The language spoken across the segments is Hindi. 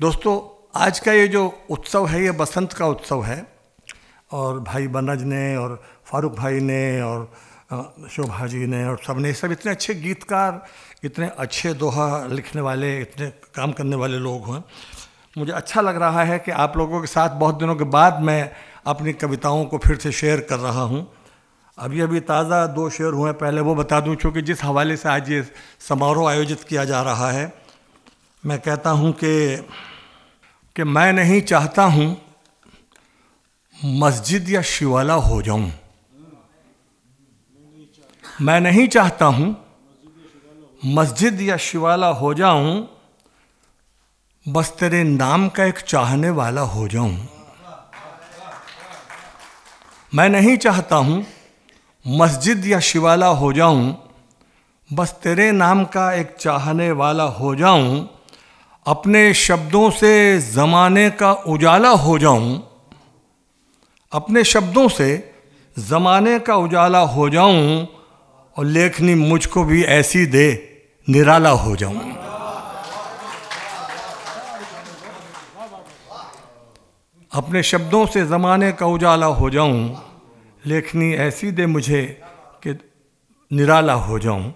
दोस्तों आज का ये जो उत्सव है ये बसंत का उत्सव है और भाई बनज ने और फारूक भाई ने और शोभा जी ने और सब ने सब इतने अच्छे गीतकार इतने अच्छे दोहा लिखने वाले इतने काम करने वाले लोग हैं मुझे अच्छा लग रहा है कि आप लोगों के साथ बहुत दिनों के बाद मैं अपनी कविताओं को फिर से शेयर कर रहा हूँ अभी अभी ताज़ा दो शेयर हुए पहले वो बता दूँ चूँकि जिस हवाले से आज ये समारोह आयोजित किया जा रहा है मैं कहता हूँ कि कि मैं नहीं चाहता हूँ मस्जिद या शिवाला हो जाऊं मैं नहीं चाहता हूं मस्जिद या शिवाला हो जाऊं बस तेरे नाम का एक चाहने वाला हो जाऊं मैं नहीं चाहता हूं मस्जिद या शिवाला हो जाऊं बस तेरे नाम का एक चाहने वाला हो जाऊं अपने शब्दों से ज़माने का उजाला हो जाऊं अपने शब्दों से ज़माने का उजाला हो जाऊं और लेखनी मुझको भी ऐसी दे निराला हो जाऊं अपने शब्दों से ज़माने का उजाला हो जाऊं लेखनी ऐसी दे मुझे कि निराला हो जाऊं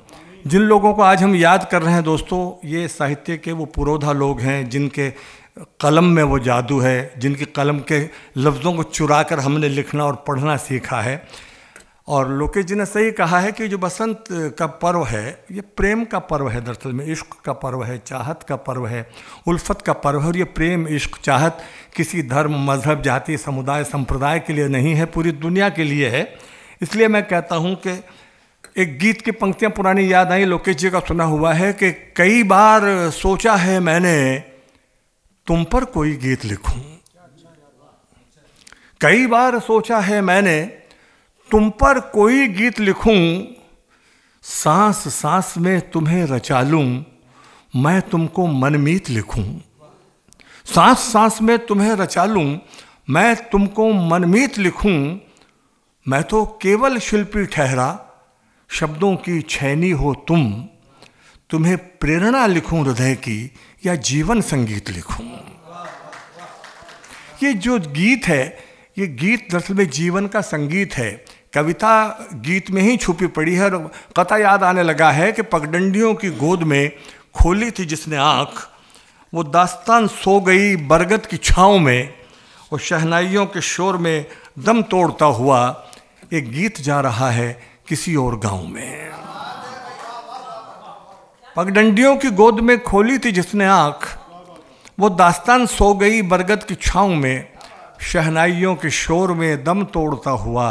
जिन लोगों को आज हम याद कर रहे हैं दोस्तों ये साहित्य के वो पुरोधा लोग हैं जिनके कलम में वो जादू है जिनकी कलम के लफ्ज़ों को चुरा कर हमने लिखना और पढ़ना सीखा है और लोकेश जी ने सही कहा है कि जो बसंत का पर्व है ये प्रेम का पर्व है दरअसल में इश्क का पर्व है चाहत का पर्व है उल्फत का पर्व है और ये प्रेम इश्क चाहत किसी धर्म मज़हब जाति समुदाय संप्रदाय के लिए नहीं है पूरी दुनिया के लिए है इसलिए मैं कहता हूँ कि एक गीत की पंक्तियां पुरानी याद आई लोकेश जी का सुना हुआ है कि कई बार सोचा है मैंने तुम पर कोई गीत लिखूं कई बार सोचा है मैंने तुम पर कोई गीत लिखूं सांस सांस में तुम्हें रचा लूं मैं तुमको मनमीत लिखूं सांस सांस में तुम्हें रचा लूं मैं तुमको मनमीत लिखूं मैं तो केवल शिल्पी ठहरा शब्दों की छैनी हो तुम तुम्हें प्रेरणा लिखूं हृदय की या जीवन संगीत लिखूं ये जो गीत है ये गीत दरअसल में जीवन का संगीत है कविता गीत में ही छुपी पड़ी है और कथा याद आने लगा है कि पगडंडियों की गोद में खोली थी जिसने आँख वो दास्तान सो गई बरगद की छाँव में और शहनाइयों के शोर में दम तोड़ता हुआ एक गीत जा रहा है किसी और गांव में पगडंडियों की गोद में खोली थी जिसने आंख वो दास्तान सो गई बरगद की छाँव में शहनाइयों के शोर में दम तोड़ता हुआ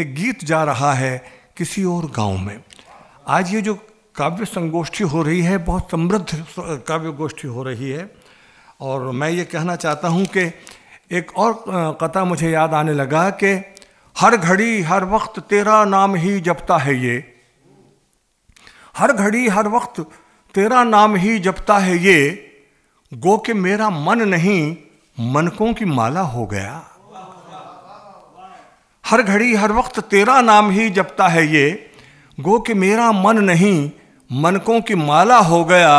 एक गीत जा रहा है किसी और गांव में आज ये जो काव्य संगोष्ठी हो रही है बहुत समृद्ध काव्य गोष्ठी हो रही है और मैं ये कहना चाहता हूँ कि एक और कथा मुझे याद आने लगा कि हर घड़ी हर वक्त तेरा नाम ही जपता है ये हर घड़ी हर वक्त तेरा नाम ही जपता है ये गो के मेरा मन नहीं मनकों की माला हो गया हर घड़ी हर वक्त तेरा नाम ही जपता है ये गो के मेरा मन नहीं मनकों की माला हो गया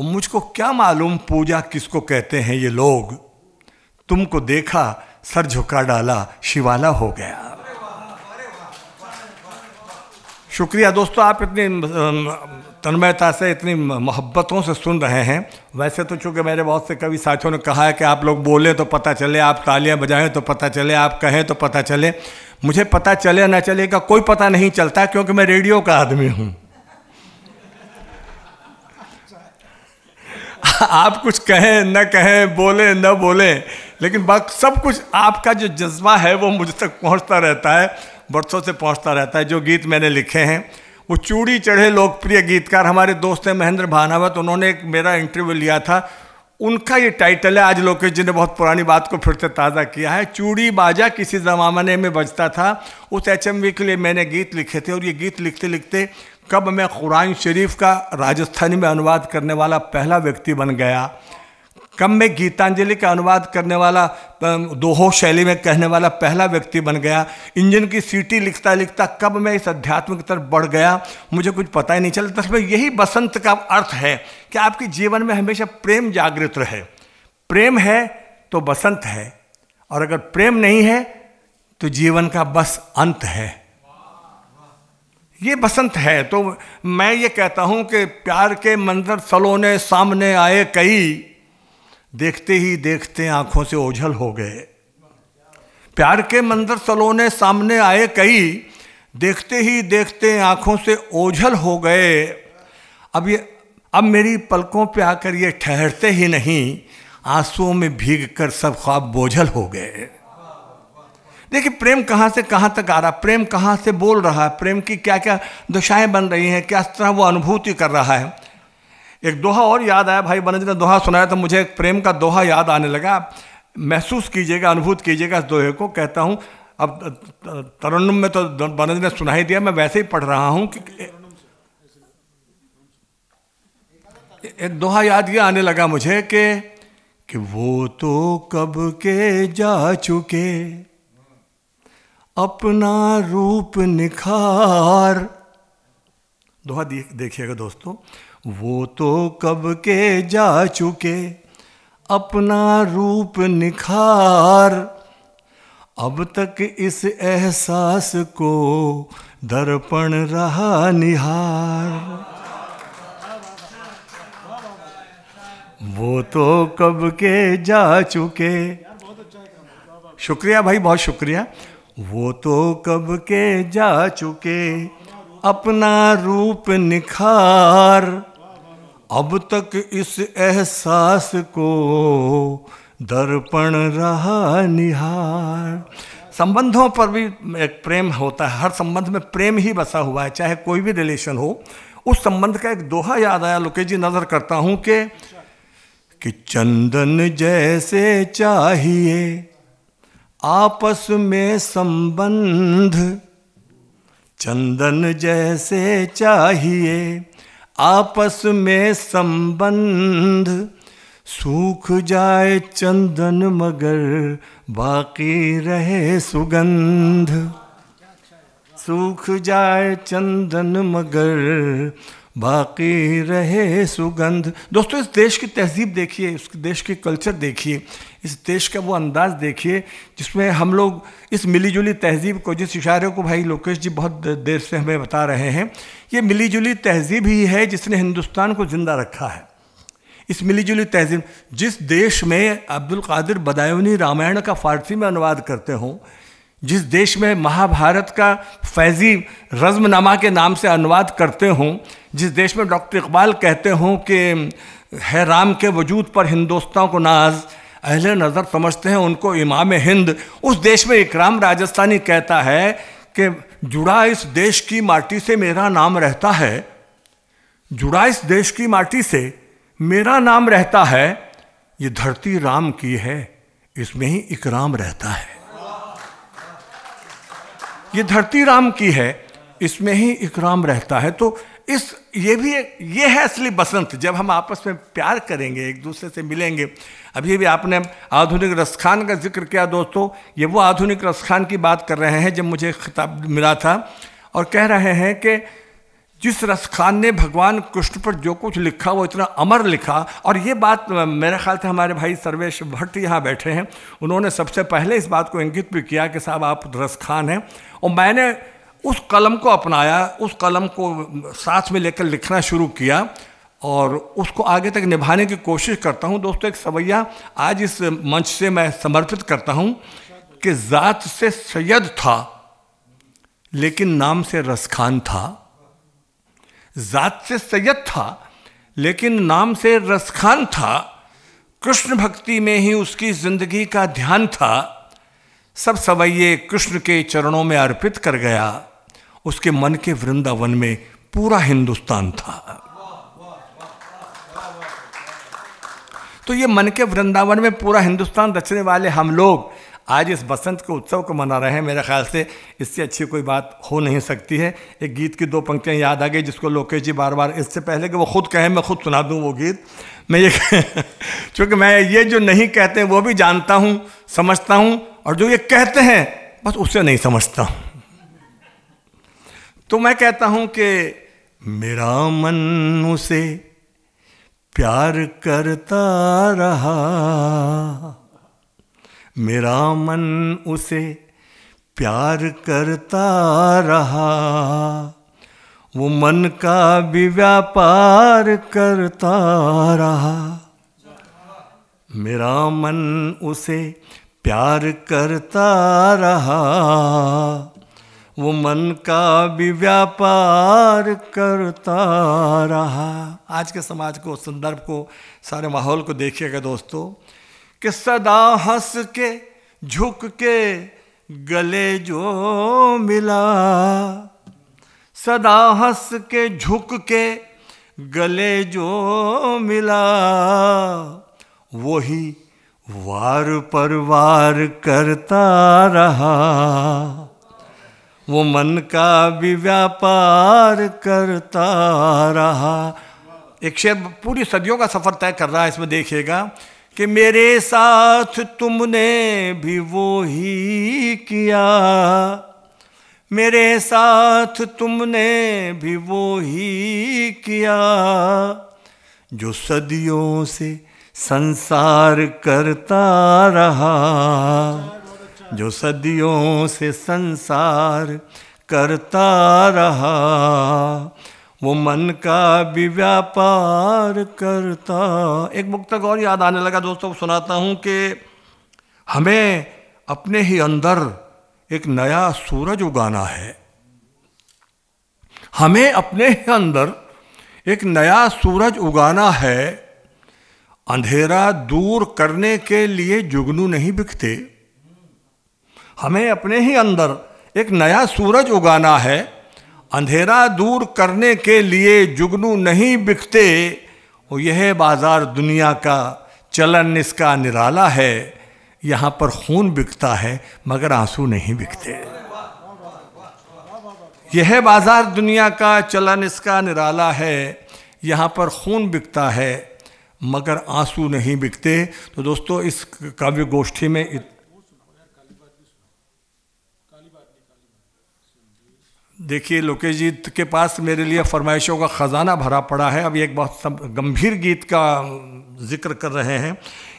मुझको क्या मालूम पूजा किसको कहते हैं ये लोग तुमको देखा सर झुका डाला शिवाला हो गया शुक्रिया दोस्तों आप इतनी तन्मयता से इतनी मोहब्बतों से सुन रहे हैं वैसे तो चूंकि मेरे बहुत से कवि साथियों ने कहा है कि आप लोग बोलें तो पता चले आप तालियां बजाएं तो पता चले आप कहें तो पता चले मुझे पता चले ना चले का कोई पता नहीं चलता क्योंकि मैं रेडियो का आदमी हूं आप कुछ कहें न कहें बोले न बोले लेकिन बाकी सब कुछ आपका जो जज्बा है वो मुझ तक पहुंचता रहता है बरसों से पहुंचता रहता है जो गीत मैंने लिखे हैं वो चूड़ी चढ़े लोकप्रिय गीतकार हमारे दोस्त हैं महेंद्र भानावत उन्होंने एक मेरा इंटरव्यू लिया था उनका ये टाइटल है आज लोकेश जी ने बहुत पुरानी बात को फिर से ताज़ा किया है चूड़ी बाजा किसी जमाने में बजता था उस एच के लिए मैंने गीत लिखे थे और ये गीत लिखते लिखते कब मैं कुरान शरीफ का राजस्थानी में अनुवाद करने वाला पहला व्यक्ति बन गया कम में गीतांजलि का अनुवाद करने वाला दोहो शैली में कहने वाला पहला व्यक्ति बन गया इंजन की सीटी लिखता लिखता कब मैं इस अध्यात्म की तरफ बढ़ गया मुझे कुछ पता ही नहीं चला तस्वीर यही बसंत का अर्थ है कि आपके जीवन में हमेशा प्रेम जागृत रहे प्रेम है तो बसंत है और अगर प्रेम नहीं है तो जीवन का बस अंत है ये बसंत है तो मैं ये कहता हूं कि प्यार के मंजर सलोने सामने आए कई देखते ही देखते आंखों से ओझल हो गए प्यार के मंदिर सलोने सामने आए कई देखते ही देखते आंखों से ओझल हो गए अब ये अब मेरी पलकों पे आकर ये ठहरते ही नहीं आंसुओं में भीग कर सब ख्वाब बोझल हो गए देखिए प्रेम कहाँ से कहाँ तक आ रहा प्रेम कहाँ से बोल रहा है प्रेम की क्या क्या दशाएं बन रही हैं क्या तरह वो अनुभूति कर रहा है एक दोहा और याद आया भाई बनर्जी ने दोहा सुनाया तो मुझे एक प्रेम का दोहा याद आने लगा महसूस कीजिएगा अनुभूत कीजिएगा इस दोहे को कहता हूँ अब तरन्नुम में तो बनर्जी ने सुना ही दिया मैं वैसे ही पढ़ रहा हूँ कि एक दोहा याद ये आने लगा मुझे कि कि वो तो कब के जा चुके अपना रूप निखार दोहा देखिएगा दोस्तों वो तो कब के जा चुके अपना रूप निखार अब तक इस एहसास को दर्पण रहा निहार वो तो कब के जा चुके शुक्रिया भाई बहुत शुक्रिया वो तो कब के जा चुके अपना रूप निखार अब तक इस एहसास को दर्पण रहा निहार संबंधों पर भी एक प्रेम होता है हर संबंध में प्रेम ही बसा हुआ है चाहे कोई भी रिलेशन हो उस संबंध का एक दोहा याद आया लोके जी नज़र करता हूं कि कि चंदन जैसे चाहिए आपस में संबंध चंदन जैसे चाहिए आपस में संबंध सूख जाए चंदन मगर बाकी रहे सुगंध सूख जाए चंदन मगर बाकी रहे सुगंध दोस्तों इस देश की तहजीब देखिए उस देश के कल्चर देखिए इस देश का वो अंदाज देखिए जिसमें हम लोग इस मिलीजुली तहजीब को जिस इशारे को भाई लोकेश जी बहुत देर से हमें बता रहे हैं ये मिलीजुली तहजीब ही है जिसने हिंदुस्तान को ज़िंदा रखा है इस मिलीजुली तहजीब जिस देश में अब्दुल कादिर बदायूनी रामायण का फारसी में अनुवाद करते हों जिस देश में महाभारत का फैज़ी रज़्मनामा के नाम से अनुवाद करते हों जिस देश में डॉक्टर इकबाल कहते हों कि है राम के वजूद पर हिंदोस्तान को नाज अहले नज़र समझते हैं उनको इमाम हिंद उस देश में इकराम राजस्थानी कहता है कि जुड़ा इस देश की माटी से मेरा नाम रहता है जुड़ा इस देश की माटी से मेरा नाम रहता है ये धरती राम की है इसमें ही इकराम रहता है ये धरती राम की है इसमें ही इकराम रहता है तो इस ये भी ये है असली बसंत जब हम आपस में प्यार करेंगे एक दूसरे से मिलेंगे अभी भी आपने आधुनिक रसखान का जिक्र किया दोस्तों ये वो आधुनिक रसखान की बात कर रहे हैं जब मुझे खिताब मिला था और कह रहे हैं कि जिस रसखान ने भगवान कृष्ण पर जो कुछ लिखा वो इतना अमर लिखा और ये बात मेरे ख्याल से हमारे भाई सर्वेश भट्ट यहाँ बैठे हैं उन्होंने सबसे पहले इस बात को इंगित भी किया कि साहब आप रसखान हैं और मैंने उस कलम को अपनाया उस कलम को साथ में लेकर लिखना शुरू किया और उसको आगे तक निभाने की कोशिश करता हूँ दोस्तों एक सवैया आज इस मंच से मैं समर्पित करता हूँ कि ज़ात से सैयद था लेकिन नाम से रसखान था ज़ात से सैयद था लेकिन नाम से रसखान था कृष्ण भक्ति में ही उसकी ज़िंदगी का ध्यान था सब सवैये कृष्ण के चरणों में अर्पित कर गया उसके मन के वृंदावन में पूरा हिंदुस्तान था तो ये मन के वृंदावन में पूरा हिंदुस्तान रचने वाले हम लोग आज इस बसंत के उत्सव को मना रहे हैं मेरे ख्याल से इससे अच्छी कोई बात हो नहीं सकती है एक गीत की दो पंक्तियाँ याद आ गई जिसको लोकेश जी बार बार इससे पहले कि वो खुद कहें मैं खुद सुना दूँ वो गीत मैं ये क्योंकि मैं ये जो नहीं कहते वो भी जानता हूँ समझता हूँ और जो ये कहते हैं बस उसे नहीं समझता हूँ तो मैं कहता हूं कि मेरा मन उसे प्यार करता रहा मेरा मन उसे प्यार करता रहा वो मन का भी व्यापार करता रहा मेरा मन उसे प्यार करता रहा वो मन का भी व्यापार करता रहा आज के समाज को संदर्भ को सारे माहौल को देखिएगा दोस्तों कि सदा हंस के झुक के गले जो मिला सदा हंस के झुक के गले जो मिला वही वार पर वार करता रहा वो मन का भी व्यापार करता रहा एक शेर पूरी सदियों का सफ़र तय कर रहा है इसमें देखिएगा कि मेरे साथ तुमने भी वो ही किया मेरे साथ तुमने भी वो ही किया जो सदियों से संसार करता रहा जो सदियों से संसार करता रहा वो मन का भी व्यापार करता एक मुक्तक और याद आने लगा दोस्तों सुनाता हूँ कि हमें अपने ही अंदर एक नया सूरज उगाना है हमें अपने ही अंदर एक नया सूरज उगाना है अंधेरा दूर करने के लिए जुगनू नहीं बिकते हमें अपने ही अंदर एक नया सूरज उगाना है अंधेरा दूर करने के लिए जुगनू नहीं बिकते और यह बाज़ार दुनिया का चलन इसका निराला है यहाँ पर खून बिकता है मगर आंसू नहीं बिकते यह बाज़ार दुनिया का चलन इसका निराला है यहाँ पर खून बिकता है मगर आंसू नहीं बिकते तो दोस्तों इस काव्य गोष्ठी में इत, देखिए लोकेश जी के पास मेरे लिए फरमाइशों का ख़जाना भरा पड़ा है अब ये एक बहुत गंभीर गीत का जिक्र कर रहे हैं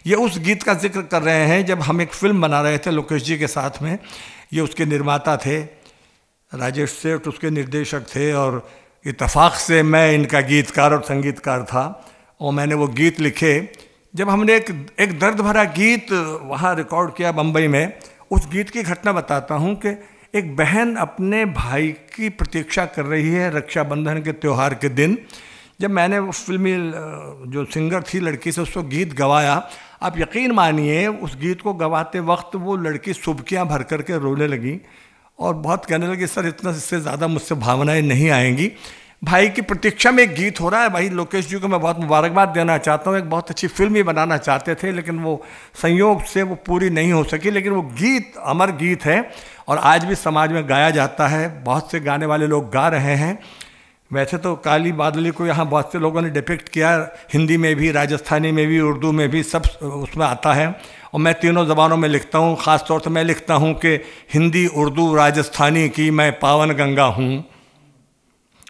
ये उस गीत का जिक्र कर रहे हैं जब हम एक फ़िल्म बना रहे थे लोकेश जी के साथ में ये उसके निर्माता थे राजेश सेठ उसके निर्देशक थे और इतफाक़ से मैं इनका गीतकार और संगीतकार था और मैंने वो गीत लिखे जब हमने एक एक दर्द भरा गीत वहाँ रिकॉर्ड किया बम्बई में उस गीत की घटना बताता हूँ कि एक बहन अपने भाई की प्रतीक्षा कर रही है रक्षाबंधन के त्यौहार के दिन जब मैंने वो फिल्मी जो सिंगर थी लड़की से उसको गीत गवाया आप यकीन मानिए उस गीत को गवाते वक्त वो लड़की सुबकियाँ भर करके रोने लगी और बहुत कहने लगी सर इतना इससे ज़्यादा मुझसे भावनाएं नहीं आएंगी भाई की प्रतीक्षा में एक गीत हो रहा है भाई लोकेश जी को मैं बहुत मुबारकबाद देना चाहता हूँ एक बहुत अच्छी फिल्म भी बनाना चाहते थे लेकिन वो संयोग से वो पूरी नहीं हो सकी लेकिन वो गीत अमर गीत है और आज भी समाज में गाया जाता है बहुत से गाने वाले लोग गा रहे हैं वैसे तो काली बादली को यहाँ बहुत से लोगों ने डिपेक्ट किया हिंदी में भी राजस्थानी में भी उर्दू में भी सब उसमें आता है और मैं तीनों ज़बानों में लिखता हूँ ख़ासतौर से मैं लिखता हूँ कि हिंदी उर्दू राजस्थानी की मैं पावन गंगा हूँ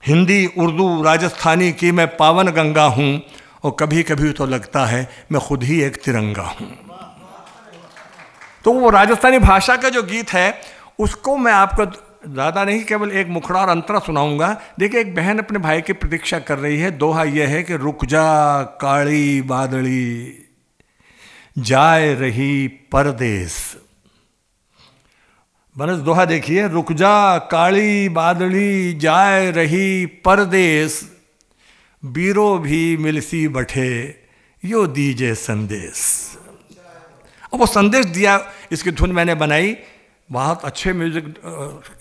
हिंदी उर्दू राजस्थानी की मैं पावन गंगा हूँ और कभी कभी तो लगता है मैं खुद ही एक तिरंगा हूँ तो वो राजस्थानी भाषा का जो गीत है उसको मैं आपको ज़्यादा नहीं केवल एक मुखड़ा और अंतरा सुनाऊंगा देखिए एक बहन अपने भाई की प्रतीक्षा कर रही है दोहा यह है कि रुक जा काली बादली जाए रही परदेश बनस दोहा देखिए रुक जा काली बादली जाए रही परदेश बीरो भी मिलसी बठे यो दीजे संदेश अब वो संदेश दिया इसकी धुन मैंने बनाई बहुत अच्छे म्यूजिक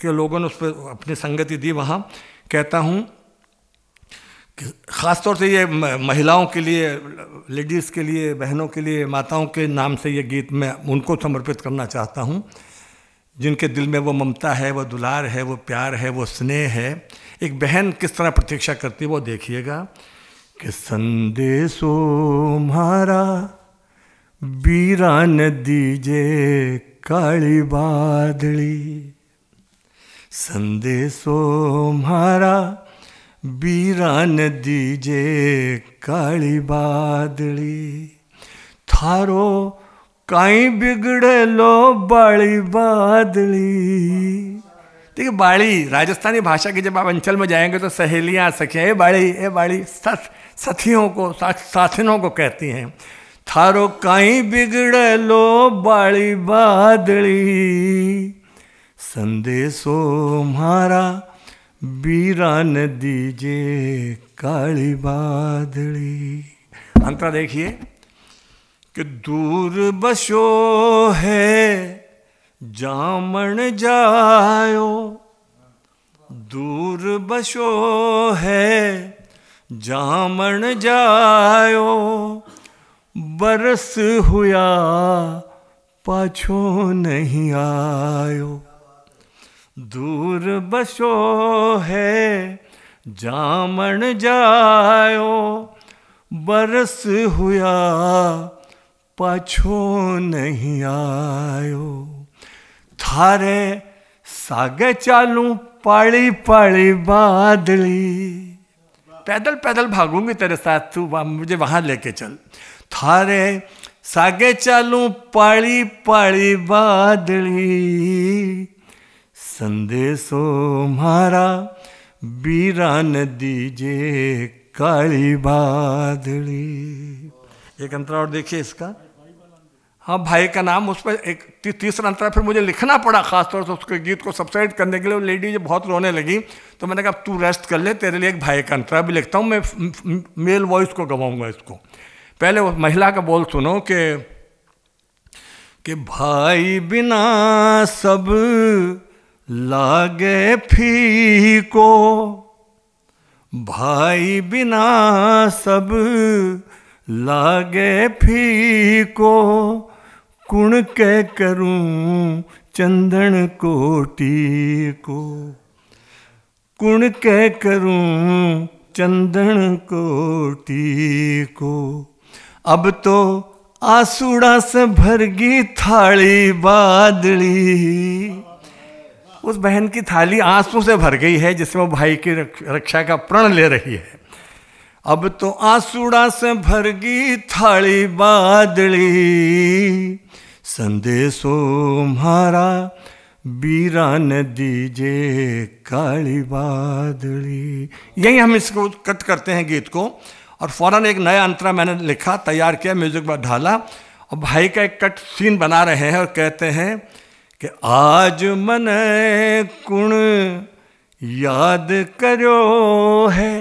के लोगों ने उस पर अपनी संगति दी वहाँ कहता हूँ ख़ासतौर से ये महिलाओं के लिए लेडीज़ के लिए बहनों के लिए माताओं के नाम से ये गीत मैं उनको समर्पित करना चाहता हूँ जिनके दिल में वो ममता है वो दुलार है वो प्यार है वो स्नेह है एक बहन किस तरह प्रतीक्षा करती है वो देखिएगा कि संदेशो बीरा न दीजे काली बादली संदेशो बीरा न दीजे काली बादली थारो कहीं बिगड़े लो बाली बादली देखिए बाली राजस्थानी भाषा की जब आप अंचल में जाएंगे तो सहेलियां सखियां ए बाड़ी ए बाड़ी सथ सथियों को साथ साथिनों को कहती हैं थारो कहीं बिगड़े लो बाली बादली संदेशो मारा बीरा न दीजे काली बादली अंतरा देखिए कि दूर बसो है जामण जायो दूर बसो है जामण जायो बरस हुआ पाछो नहीं आयो दूर बसो है जामण जायो बरस हुआ પાછો नहीं आयो थारे सागे चालू पाली पाली बादली पैदल पैदल भागूंगी तेरे साथ तू मुझे वहां लेके चल थारे सागे चालू पाली पाली बादली संदेशो मारा नदी जे काली बादली एक अंतरा और देखिए इसका हाँ भाई का नाम उस पर एक ती, तीसरा अंतर फिर मुझे लिखना पड़ा खासतौर से उसके गीत को सब्सक्राइब करने के लिए वो लेडी जो बहुत रोने लगी तो मैंने कहा तू रेस्ट कर ले तेरे लिए एक भाई का अंतर भी लिखता हूँ मैं मेल वॉइस को गवाऊंगा इसको पहले उस महिला का बोल सुनो कि कि भाई बिना सब लागे फी को भाई बिना सब लागे फी को कुण कह करूं चंदन कोटि को कुण कह करूं चंदन कोटि को अब तो आसुड़ा से भरगी थाली बादली उस बहन की थाली आंसू से भर गई है जिसमें वो भाई की रक्षा का प्रण ले रही है अब तो आंसुड़ा से भरगी थाली बादली संदेशो मारा बीरा न दीजे काली बादली यही हम इसको कट करते हैं गीत को और फौरन एक नया अंतरा मैंने लिखा तैयार किया म्यूजिक पर ढाला और भाई का एक कट सीन बना रहे हैं और कहते हैं कि आज मन कुण याद करो है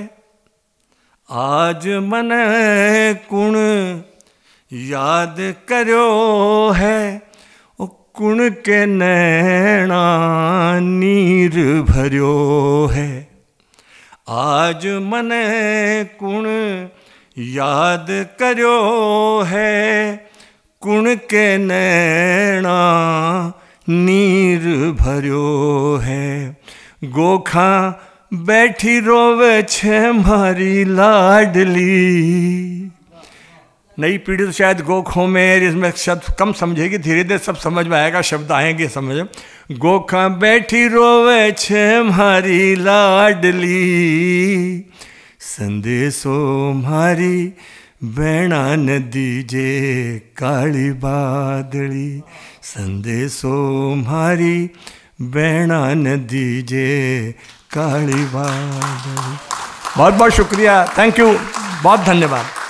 आज मन कुण याद करो है ओ कुण के नैणा नीर भरो है आज मने कुण याद करो है कुण के नैणा नीर भरो है गोखा बैठी रोवे छे मारी लाडली नई पीढ़ी तो शायद गोखों में इसमें शब्द कम समझेगी धीरे धीरे सब समझ में आएगा शब्द आएंगे समझ गोखा बैठी रोवे छे मारी लाडली संदेशो मारी बेणा नदी जे काली बादली संदेशो मारी बेणा नदी जे काली बादली बहुत बहुत शुक्रिया थैंक यू बहुत धन्यवाद